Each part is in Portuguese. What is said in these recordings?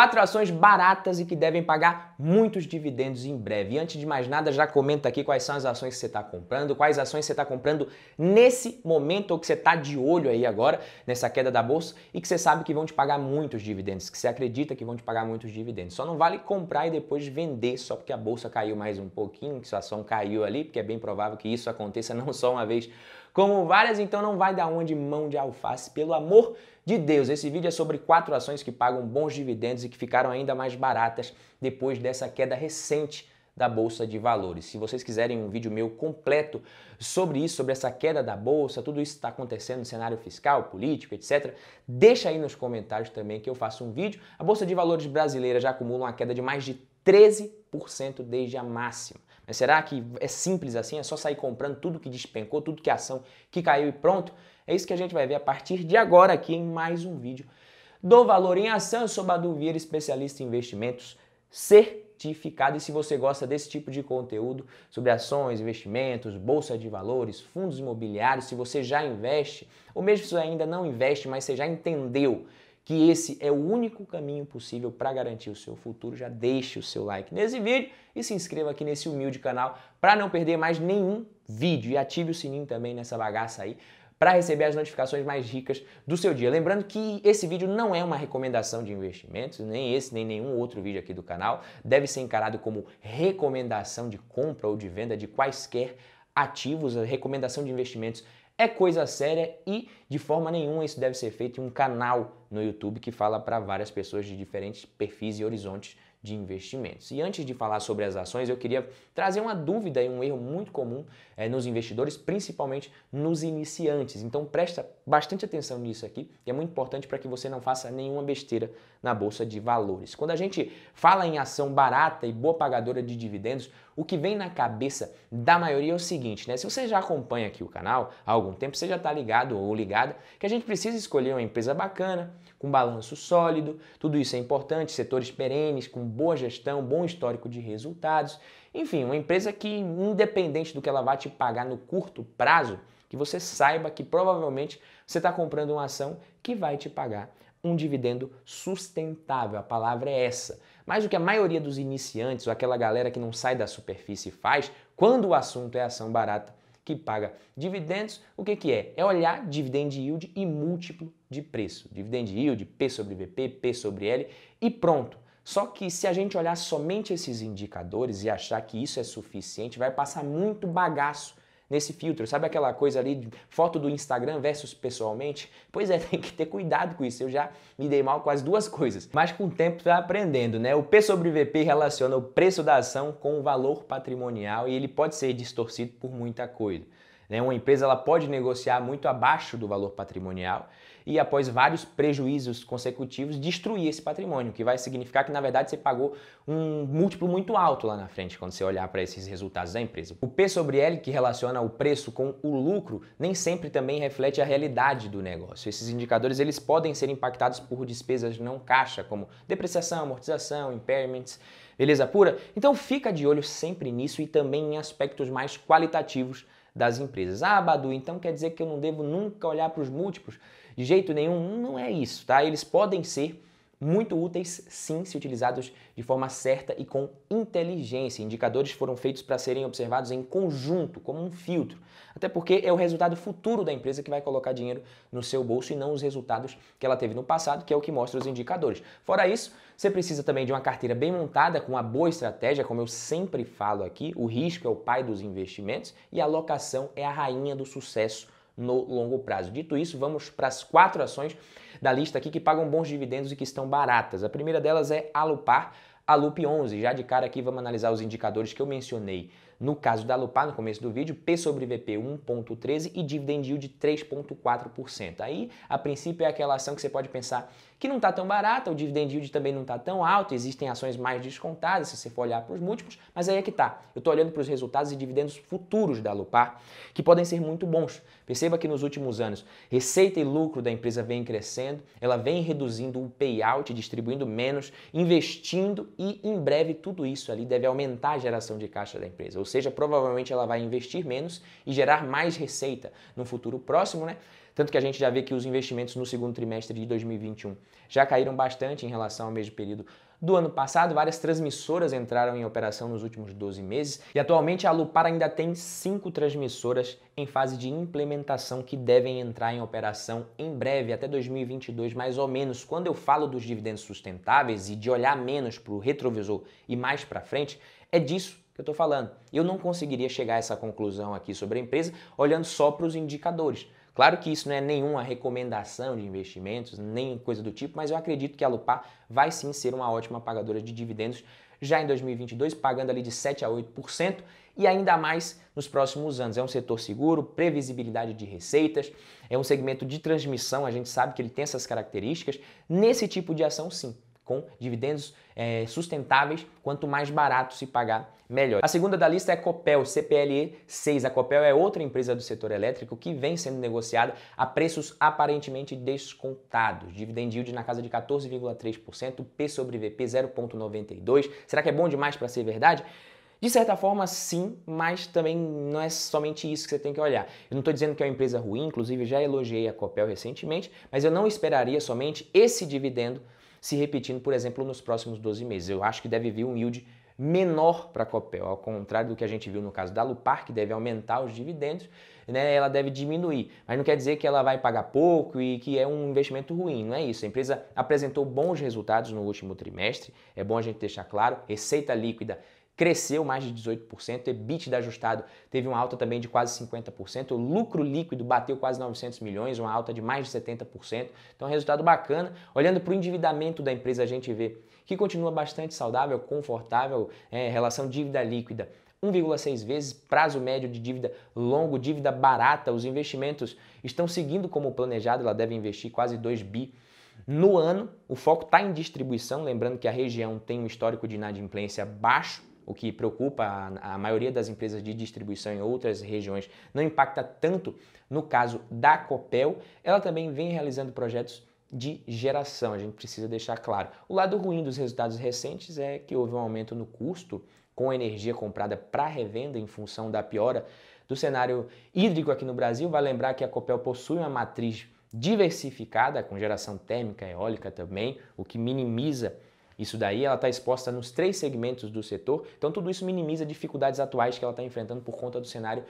Quatro ações baratas e que devem pagar muitos dividendos em breve. E antes de mais nada, já comenta aqui quais são as ações que você está comprando, quais ações você está comprando nesse momento ou que você está de olho aí agora, nessa queda da bolsa, e que você sabe que vão te pagar muitos dividendos, que você acredita que vão te pagar muitos dividendos. Só não vale comprar e depois vender só porque a bolsa caiu mais um pouquinho, que sua ação caiu ali, porque é bem provável que isso aconteça não só uma vez como várias, então não vai dar onde mão de alface, pelo amor de Deus. Esse vídeo é sobre quatro ações que pagam bons dividendos e que ficaram ainda mais baratas depois dessa queda recente da bolsa de valores. Se vocês quiserem um vídeo meu completo sobre isso, sobre essa queda da bolsa, tudo isso está acontecendo no cenário fiscal, político, etc. Deixa aí nos comentários também que eu faço um vídeo. A bolsa de valores brasileira já acumula uma queda de mais de 13% desde a máxima. Mas será que é simples assim? É só sair comprando tudo que despencou, tudo que ação que caiu e pronto? É isso que a gente vai ver a partir de agora aqui em mais um vídeo do Valor em Ação. Eu sou Badu Vieira, especialista em investimentos certificado. E se você gosta desse tipo de conteúdo sobre ações, investimentos, bolsa de valores, fundos imobiliários, se você já investe, ou mesmo se ainda não investe, mas você já entendeu que esse é o único caminho possível para garantir o seu futuro, já deixe o seu like nesse vídeo e se inscreva aqui nesse humilde canal para não perder mais nenhum vídeo e ative o sininho também nessa bagaça aí para receber as notificações mais ricas do seu dia. Lembrando que esse vídeo não é uma recomendação de investimentos, nem esse nem nenhum outro vídeo aqui do canal, deve ser encarado como recomendação de compra ou de venda de quaisquer ativos, a recomendação de investimentos é coisa séria e de forma nenhuma isso deve ser feito em um canal no YouTube que fala para várias pessoas de diferentes perfis e horizontes de investimentos. E antes de falar sobre as ações, eu queria trazer uma dúvida e um erro muito comum é, nos investidores, principalmente nos iniciantes. Então presta bastante atenção nisso aqui, que é muito importante para que você não faça nenhuma besteira na bolsa de valores. Quando a gente fala em ação barata e boa pagadora de dividendos, o que vem na cabeça da maioria é o seguinte, né? Se você já acompanha aqui o canal há algum tempo, você já está ligado ou ligada que a gente precisa escolher uma empresa bacana, com balanço sólido, tudo isso é importante, setores perenes, com boa gestão, bom histórico de resultados. Enfim, uma empresa que, independente do que ela vai te pagar no curto prazo, que você saiba que provavelmente você está comprando uma ação que vai te pagar um dividendo sustentável. A palavra é essa. Mas o que a maioria dos iniciantes, ou aquela galera que não sai da superfície faz, quando o assunto é ação barata que paga dividendos, o que, que é? É olhar dividend yield e múltiplo de preço. Dividend yield, P sobre VP, P sobre L e pronto. Só que se a gente olhar somente esses indicadores e achar que isso é suficiente, vai passar muito bagaço nesse filtro. Sabe aquela coisa ali de foto do Instagram versus pessoalmente? Pois é, tem que ter cuidado com isso. Eu já me dei mal com as duas coisas. Mas com o tempo tá aprendendo, né? O P sobre VP relaciona o preço da ação com o valor patrimonial e ele pode ser distorcido por muita coisa. Né? Uma empresa ela pode negociar muito abaixo do valor patrimonial e, após vários prejuízos consecutivos, destruir esse patrimônio, que vai significar que, na verdade, você pagou um múltiplo muito alto lá na frente quando você olhar para esses resultados da empresa. O P sobre L, que relaciona o preço com o lucro, nem sempre também reflete a realidade do negócio. Esses indicadores eles podem ser impactados por despesas não caixa, como depreciação, amortização, impairments, beleza pura? Então fica de olho sempre nisso e também em aspectos mais qualitativos das empresas. Ah, Badu, então quer dizer que eu não devo nunca olhar para os múltiplos? De jeito nenhum, não é isso, tá? Eles podem ser muito úteis sim se utilizados de forma certa e com inteligência. Indicadores foram feitos para serem observados em conjunto, como um filtro. Até porque é o resultado futuro da empresa que vai colocar dinheiro no seu bolso e não os resultados que ela teve no passado, que é o que mostra os indicadores. Fora isso, você precisa também de uma carteira bem montada, com uma boa estratégia, como eu sempre falo aqui, o risco é o pai dos investimentos e a alocação é a rainha do sucesso no longo prazo. Dito isso, vamos para as quatro ações da lista aqui que pagam bons dividendos e que estão baratas. A primeira delas é Alupar, Alup 11. Já de cara aqui vamos analisar os indicadores que eu mencionei no caso da Lupar, no começo do vídeo, P sobre VP 1,13 e dividend yield 3,4%. Aí, a princípio, é aquela ação que você pode pensar que não está tão barata, o dividend yield também não está tão alto, existem ações mais descontadas, se você for olhar para os múltiplos, mas aí é que está. Eu estou olhando para os resultados e dividendos futuros da Lupar, que podem ser muito bons. Perceba que nos últimos anos, receita e lucro da empresa vem crescendo, ela vem reduzindo o payout, distribuindo menos, investindo e em breve tudo isso ali deve aumentar a geração de caixa da empresa. Ou seja, provavelmente ela vai investir menos e gerar mais receita no futuro próximo, né? Tanto que a gente já vê que os investimentos no segundo trimestre de 2021 já caíram bastante em relação ao mesmo período do ano passado. Várias transmissoras entraram em operação nos últimos 12 meses e atualmente a Lupar ainda tem cinco transmissoras em fase de implementação que devem entrar em operação em breve, até 2022 mais ou menos. Quando eu falo dos dividendos sustentáveis e de olhar menos para o retrovisor e mais para frente, é disso que eu estou falando. Eu não conseguiria chegar a essa conclusão aqui sobre a empresa olhando só para os indicadores. Claro que isso não é nenhuma recomendação de investimentos, nem coisa do tipo, mas eu acredito que a Lupa vai sim ser uma ótima pagadora de dividendos já em 2022, pagando ali de 7 a 8% e ainda mais nos próximos anos. É um setor seguro, previsibilidade de receitas, é um segmento de transmissão, a gente sabe que ele tem essas características. Nesse tipo de ação, sim, com dividendos é, sustentáveis, quanto mais barato se pagar melhor. A segunda da lista é Copel, CPLE 6. A Copel é outra empresa do setor elétrico que vem sendo negociada a preços aparentemente descontados. Dividend yield na casa de 14,3%, P sobre VP 0,92. Será que é bom demais para ser verdade? De certa forma, sim, mas também não é somente isso que você tem que olhar. Eu não estou dizendo que é uma empresa ruim, inclusive já elogiei a Copel recentemente, mas eu não esperaria somente esse dividendo se repetindo, por exemplo, nos próximos 12 meses. Eu acho que deve vir um yield menor para a Copel, ao contrário do que a gente viu no caso da Lupar, que deve aumentar os dividendos, né, ela deve diminuir. Mas não quer dizer que ela vai pagar pouco e que é um investimento ruim, não é isso. A empresa apresentou bons resultados no último trimestre, é bom a gente deixar claro, receita líquida cresceu mais de 18%, EBITDA ajustado teve uma alta também de quase 50%, o lucro líquido bateu quase 900 milhões, uma alta de mais de 70%. Então, é resultado bacana. Olhando para o endividamento da empresa, a gente vê que continua bastante saudável, confortável, é, relação dívida líquida 1,6 vezes, prazo médio de dívida longo, dívida barata, os investimentos estão seguindo como planejado, ela deve investir quase 2 bi no ano. O foco está em distribuição, lembrando que a região tem um histórico de inadimplência baixo, o que preocupa a, a maioria das empresas de distribuição em outras regiões, não impacta tanto no caso da Copel, ela também vem realizando projetos de geração, a gente precisa deixar claro. O lado ruim dos resultados recentes é que houve um aumento no custo com energia comprada para revenda em função da piora do cenário hídrico aqui no Brasil. Vai vale lembrar que a Copel possui uma matriz diversificada com geração térmica, eólica também, o que minimiza isso daí ela está exposta nos três segmentos do setor, então tudo isso minimiza dificuldades atuais que ela está enfrentando por conta do cenário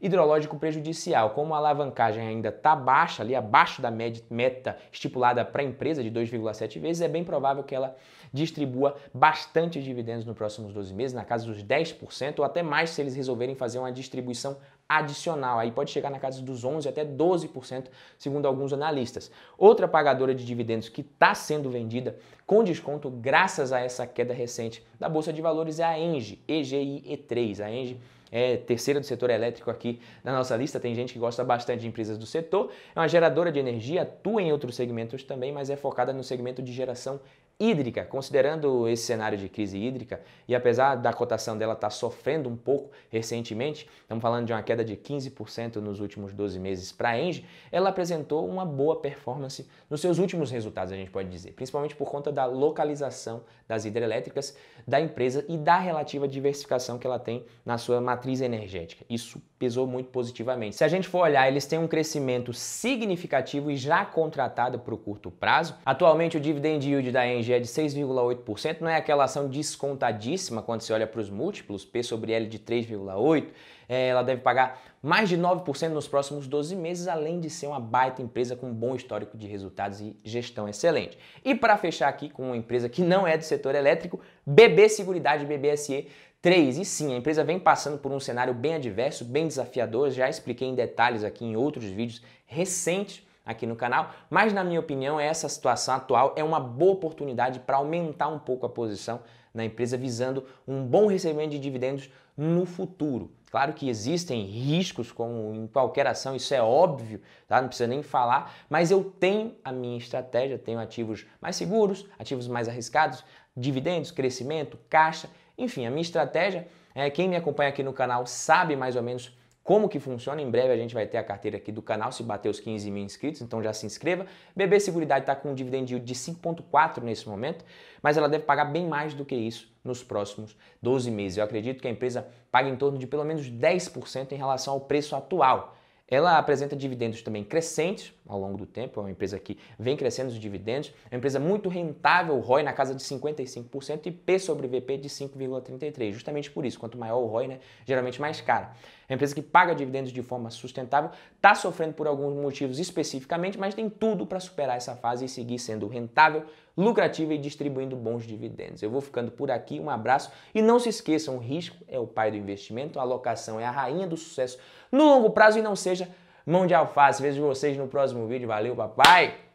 hidrológico prejudicial. Como a alavancagem ainda está baixa, ali abaixo da meta estipulada para a empresa de 2,7 vezes, é bem provável que ela distribua bastante dividendos nos próximos 12 meses, na casa dos 10% ou até mais se eles resolverem fazer uma distribuição adicional. Aí pode chegar na casa dos 11 até 12%, segundo alguns analistas. Outra pagadora de dividendos que está sendo vendida com desconto graças a essa queda recente da bolsa de valores é a Enge, EGIE3. A Enge é terceira do setor elétrico aqui na nossa lista. Tem gente que gosta bastante de empresas do setor. É uma geradora de energia, atua em outros segmentos também, mas é focada no segmento de geração hídrica, considerando esse cenário de crise hídrica, e apesar da cotação dela estar tá sofrendo um pouco recentemente, estamos falando de uma queda de 15% nos últimos 12 meses para a Engie, ela apresentou uma boa performance nos seus últimos resultados, a gente pode dizer, principalmente por conta da localização das hidrelétricas da empresa e da relativa diversificação que ela tem na sua matriz energética. Isso pesou muito positivamente. Se a gente for olhar, eles têm um crescimento significativo e já contratado para o curto prazo. Atualmente o dividend yield da Engie RGE é de 6,8%, não é aquela ação descontadíssima quando se olha para os múltiplos, P sobre L de 3,8%, é, ela deve pagar mais de 9% nos próximos 12 meses, além de ser uma baita empresa com um bom histórico de resultados e gestão excelente. E para fechar aqui com uma empresa que não é do setor elétrico, BB Seguridade BBSE 3. E sim, a empresa vem passando por um cenário bem adverso, bem desafiador, já expliquei em detalhes aqui em outros vídeos recentes aqui no canal, mas na minha opinião, essa situação atual é uma boa oportunidade para aumentar um pouco a posição na empresa visando um bom recebimento de dividendos no futuro. Claro que existem riscos, como em qualquer ação, isso é óbvio, tá? não precisa nem falar, mas eu tenho a minha estratégia, tenho ativos mais seguros, ativos mais arriscados, dividendos, crescimento, caixa, enfim, a minha estratégia, é, quem me acompanha aqui no canal sabe mais ou menos como que funciona. Em breve a gente vai ter a carteira aqui do canal, se bater os 15 mil inscritos, então já se inscreva. BB Seguridade está com um dividend yield de 5,4 nesse momento, mas ela deve pagar bem mais do que isso nos próximos 12 meses. Eu acredito que a empresa paga em torno de pelo menos 10% em relação ao preço atual. Ela apresenta dividendos também crescentes ao longo do tempo, é uma empresa que vem crescendo os dividendos, é uma empresa muito rentável, ROI na casa de 55% e P sobre VP de 5,33%. Justamente por isso, quanto maior o ROI, né, geralmente mais cara. É uma empresa que paga dividendos de forma sustentável, está sofrendo por alguns motivos especificamente, mas tem tudo para superar essa fase e seguir sendo rentável, lucrativa e distribuindo bons dividendos. Eu vou ficando por aqui, um abraço e não se esqueçam, o risco é o pai do investimento, a alocação é a rainha do sucesso no longo prazo e não seja mão de alface. Vejo vocês no próximo vídeo. Valeu, papai!